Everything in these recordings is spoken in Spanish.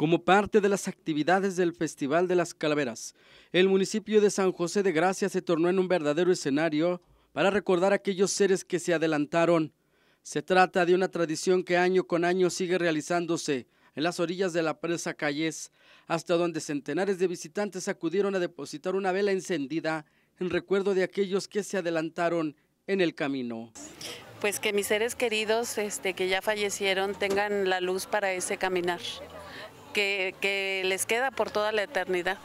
Como parte de las actividades del Festival de las Calaveras, el municipio de San José de Gracia se tornó en un verdadero escenario para recordar aquellos seres que se adelantaron. Se trata de una tradición que año con año sigue realizándose en las orillas de la presa Calles, hasta donde centenares de visitantes acudieron a depositar una vela encendida en recuerdo de aquellos que se adelantaron en el camino. Pues que mis seres queridos este, que ya fallecieron tengan la luz para ese caminar que, les queda por toda la eternidad.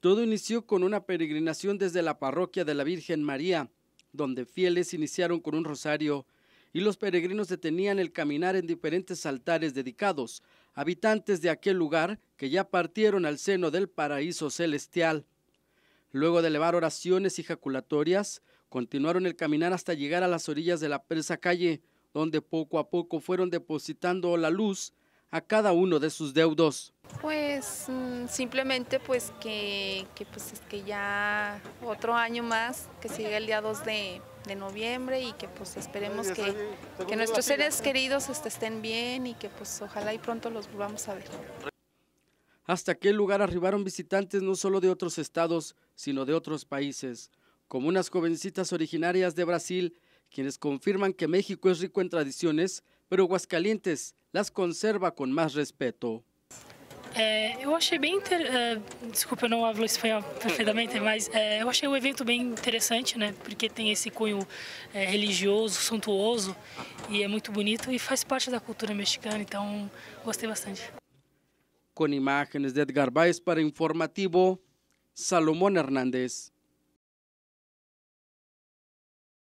Todo inició con una peregrinación desde la parroquia de la Virgen María, donde fieles iniciaron con un rosario y los peregrinos detenían el caminar en diferentes altares dedicados, habitantes de aquel lugar que ya partieron al seno del paraíso celestial. Luego de elevar oraciones y jaculatorias, continuaron el caminar hasta llegar a las orillas de la presa calle, donde poco a poco fueron depositando la luz a cada uno de sus deudos. Pues mm, simplemente pues que, pues que ya otro año más, que sigue el día 2 de, noviembre y que pues esperemos que, nuestros seres queridos este, estén bien y que pues ojalá y pronto los volvamos a ver. Hasta aquel lugar arribaron visitantes no solo de otros estados, sino de otros países, como unas jovencitas originarias de Brasil, quienes confirman que México es rico en tradiciones, pero Huascalientes. las conserva com mais respeito. É, eu achei bem. Inter... É, desculpa, eu não falo espanhol perfeitamente, mas é, eu achei o evento bem interessante, né? Porque tem esse cunho é, religioso, suntuoso, e é muito bonito e faz parte da cultura mexicana, então gostei bastante. Com imagens de Edgar Baez para Informativo, Salomão Hernández.